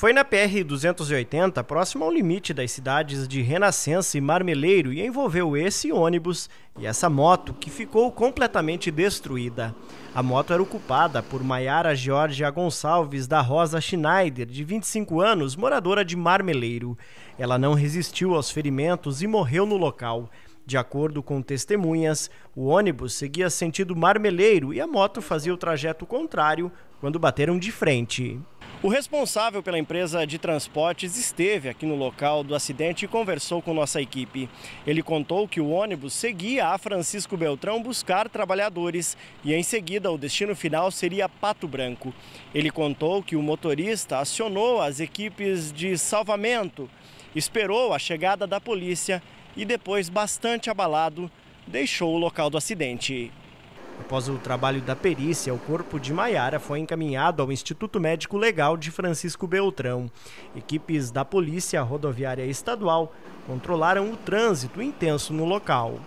Foi na PR-280, próximo ao limite das cidades de Renascença e Marmeleiro, e envolveu esse ônibus e essa moto, que ficou completamente destruída. A moto era ocupada por Maiara Georgia Gonçalves da Rosa Schneider, de 25 anos, moradora de Marmeleiro. Ela não resistiu aos ferimentos e morreu no local. De acordo com testemunhas, o ônibus seguia sentido marmeleiro e a moto fazia o trajeto contrário quando bateram de frente. O responsável pela empresa de transportes esteve aqui no local do acidente e conversou com nossa equipe. Ele contou que o ônibus seguia a Francisco Beltrão buscar trabalhadores e em seguida o destino final seria Pato Branco. Ele contou que o motorista acionou as equipes de salvamento, esperou a chegada da polícia e depois, bastante abalado, deixou o local do acidente. Após o trabalho da perícia, o corpo de Maiara foi encaminhado ao Instituto Médico Legal de Francisco Beltrão. Equipes da Polícia Rodoviária Estadual controlaram o trânsito intenso no local.